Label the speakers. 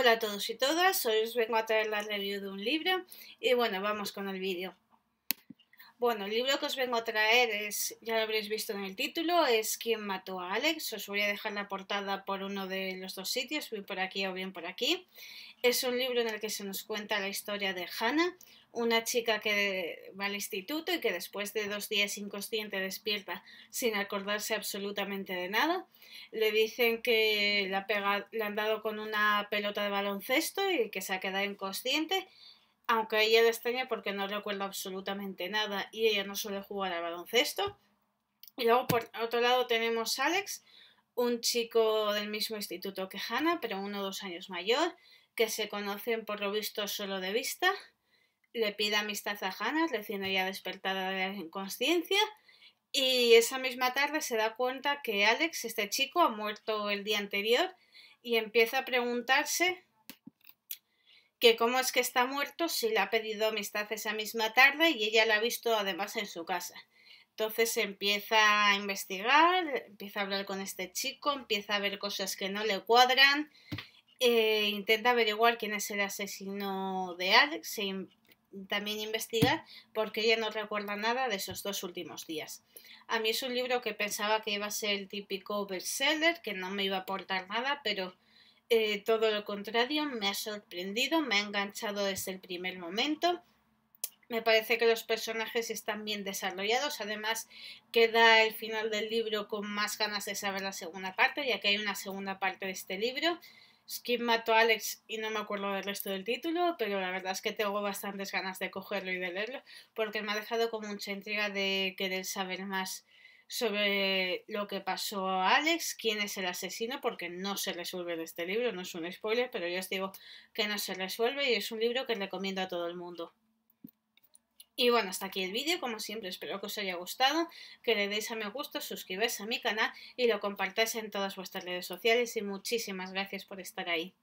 Speaker 1: Hola a todos y todas, hoy os vengo a traer la review de un libro y bueno, vamos con el vídeo. Bueno, el libro que os vengo a traer es, ya lo habréis visto en el título, es ¿Quién mató a Alex? Os voy a dejar la portada por uno de los dos sitios, por aquí o bien por aquí. Es un libro en el que se nos cuenta la historia de Hannah, una chica que va al instituto y que después de dos días inconsciente despierta sin acordarse absolutamente de nada. Le dicen que la le han dado con una pelota de baloncesto y que se ha quedado inconsciente aunque ella le extraña porque no recuerda absolutamente nada y ella no suele jugar al baloncesto. Y luego por otro lado tenemos a Alex, un chico del mismo instituto que Hannah, pero uno o dos años mayor, que se conocen por lo visto solo de vista. Le pide amistad a Hannah, recién ella despertada de la inconsciencia. Y esa misma tarde se da cuenta que Alex, este chico, ha muerto el día anterior y empieza a preguntarse que cómo es que está muerto si le ha pedido amistad esa misma tarde y ella la ha visto además en su casa. Entonces empieza a investigar, empieza a hablar con este chico, empieza a ver cosas que no le cuadran, eh, intenta averiguar quién es el asesino de Alex también investigar porque ella no recuerda nada de esos dos últimos días. A mí es un libro que pensaba que iba a ser el típico bestseller, que no me iba a aportar nada, pero eh, todo lo contrario, me ha sorprendido, me ha enganchado desde el primer momento. Me parece que los personajes están bien desarrollados, además queda el final del libro con más ganas de saber la segunda parte, ya que hay una segunda parte de este libro. Skin mató a Alex y no me acuerdo del resto del título, pero la verdad es que tengo bastantes ganas de cogerlo y de leerlo, porque me ha dejado con mucha intriga de querer saber más sobre lo que pasó a Alex, quién es el asesino, porque no se resuelve en este libro, no es un spoiler, pero yo os digo que no se resuelve y es un libro que recomiendo a todo el mundo. Y bueno, hasta aquí el vídeo, como siempre espero que os haya gustado, que le deis a me gusta, suscribáis a mi canal y lo compartáis en todas vuestras redes sociales y muchísimas gracias por estar ahí.